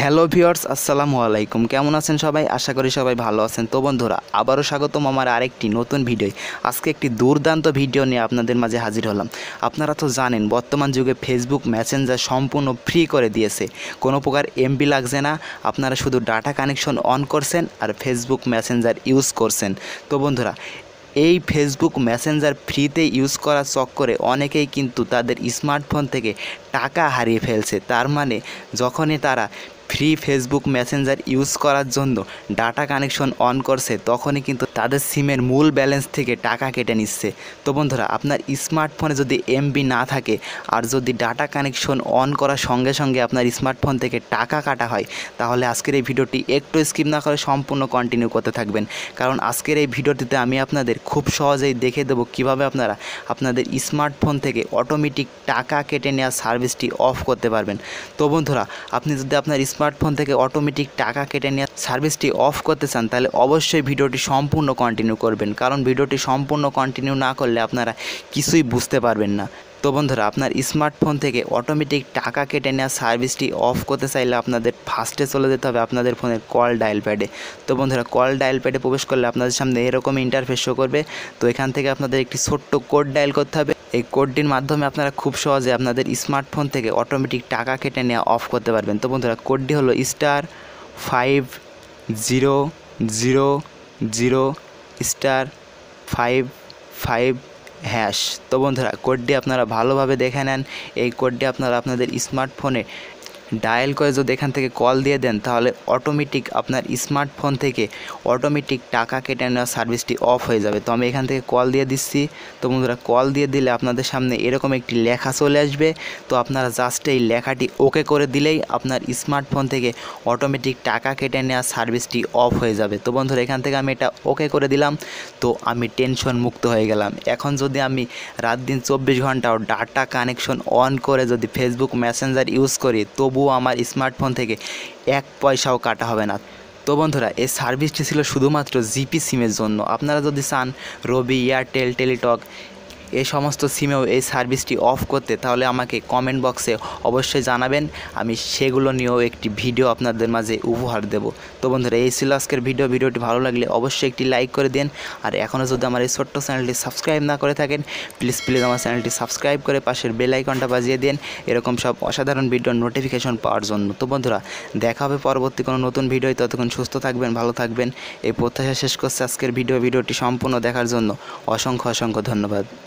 hello viewers আসসালামু আলাইকুম কেমন আছেন সবাই আশা করি সবাই ভালো আছেন তো বন্ধুরা আবারও স্বাগতম আমার আরেকটি নতুন ভিডিও আজকে একটি দুর্দান্ত ভিডিও নিয়ে আপনাদের মাঝে হাজির হলাম আপনারা তো জানেন বর্তমান যুগে ফেসবুক মেসেঞ্জার সম্পূর্ণ ফ্রি করে দিয়েছে কোনো প্রকার এমবি লাগছে না আপনারা শুধু ডাটা কানেকশন অন করছেন আর ফেসবুক মেসেঞ্জার ইউজ করছেন তো বন্ধুরা এই ফেসবুক মেসেঞ্জার ফ্রিতে ইউজ করা চক্করে অনেকেই কিন্তু তাদের স্মার্টফোন থেকে টাকা হারিয়ে ফেলছে তার মানে যখনই তারা ফ্রি ফেসবুক মেসেঞ্জার ইউজ করার জন্য ডাটা কানেকশন অন করছে তখনই কিন্তু তাদের সিমের মূল ব্যালেন্স থেকে টাকা কেটে নিচ্ছে তো বন্ধুরা আপনার স্মার্টফোনে যদি এমবি না থাকে আর যদি ডাটা কানেকশন অন করার সঙ্গে সঙ্গে আপনার স্মার্টফোন থেকে টাকা কাটা হয় তাহলে আজকের এই ভিডিওটি একটু স্কিপ না করে সম্পূর্ণ কন্টিনিউ করতে থাকবেন কারণ আজকের এই ভিডিওটিতে আমি আপনাদের খুব সহজেই দেখে দেবো কিভাবে আপনারা আপনাদের স্মার্টফোন থেকে অটোমেটিক টাকা কেটে নেওয়ার সার্ভিসটি অফ করতে পারবেন তো বন্ধুরা আপনি যদি আপনার স্মার্টফোন থেকে অটোমেটিক টাকা কেটে নেওয়ার সার্ভিসটি অফ করতে চান তাহলে অবশ্যই ভিডিওটি সম্পূর্ণ সম্পূর্ণ কন্টিনিউ করবেন কারণ ভিডিওটি সম্পূর্ণ কন্টিনিউ না করলে আপনারা কিছুই বুঝতে পারবেন না তো বন্ধুরা আপনার স্মার্টফোন থেকে অটোমেটিক টাকা কেটে নেওয়া সার্ভিসটি অফ করতে চাইলে আপনাদের ফার্স্টে চলে যেতে হবে আপনাদের ফোনের কল ডায়াল প্যাডে তো বন্ধুরা কল ডায়াল প্যাডে প্রবেশ করলে আপনাদের সামনে এরকম ইন্টারফেস শো করবে তো এখান থেকে আপনাদের একটি ছোট্ট কোড ডায়াল করতে হবে এই কোডটির মাধ্যমে আপনারা খুব সহজে আপনাদের স্মার্টফোন থেকে অটোমেটিক টাকা কেটে নেওয়া অফ করতে পারবেন তো বন্ধুরা কোডটি হলো star five zero zero zero star five five hash তো বন্ধুরা কোডটি আপনারা ভালোভাবে দেখে নেন এই কোডটি আপনারা আপনাদের স্মার্টফোনে ডায়াল করে যদি এখান থেকে কল দিয়ে দেন তাহলে অটোমেটিক আপনার স্মার্টফোন থেকে অটোমেটিক টাকা কেটে নেওয়ার সার্ভিসটি অফ হয়ে যাবে তো আমি এখান থেকে কল দিয়ে দিচ্ছি তো বন্ধুরা কল দিয়ে দিলে আপনাদের সামনে এরকম একটি লেখা চলে আসবে তো আপনারা জাস্ট এই লেখাটি ওকে করে দিলেই আপনার স্মার্টফোন থেকে অটোমেটিক টাকা কেটে নেওয়ার সার্ভিসটি অফ হয়ে যাবে তো বন্ধুরা এখান থেকে আমি এটা ওকে করে দিলাম তো আমি টেনশন মুক্ত হয়ে গেলাম এখন যদি আমি রাত দিন চব্বিশ ঘন্টাও ডাটা কানেকশন অন করে যদি ফেসবুক মেসেঞ্জার ইউজ করি তবু তবুও আমার স্মার্টফোন থেকে এক পয়সাও কাটা হবে না তো বন্ধুরা এই সার্ভিসটি ছিল শুধুমাত্র জিপি সিমের জন্য আপনারা যদি চান রবি এয়ারটেল টেলিটক এই সমস্ত সিমেও এই সার্ভিসটি অফ করতে তাহলে আমাকে কমেন্ট বক্সে অবশ্যই জানাবেন আমি সেগুলো নিয়েও একটি ভিডিও আপনাদের মাঝে উপহার দেব তো বন্ধুরা এই ছিল আজকের ভিডিও ভিডিওটি ভালো লাগলে অবশ্যই একটি লাইক করে দিন আর এখনও যদি আমার এই ছোট্ট চ্যানেলটি সাবস্ক্রাইব না করে থাকেন প্লিজ প্লিজ আমার চ্যানেলটি সাবস্ক্রাইব করে পাশের বেল আইকনটা বাজিয়ে দিন এরকম সব অসাধারণ ভিডিওর নোটিফিকেশন পাওয়ার জন্য তো বন্ধুরা দেখা হবে পরবর্তী কোনো নতুন ভিডিও ততক্ষণ সুস্থ থাকবেন ভালো থাকবেন এই প্রত্যাশা শেষ করছে আজকের ভিডিও ভিডিওটি সম্পূর্ণ দেখার জন্য অসংখ্য অসংখ্য ধন্যবাদ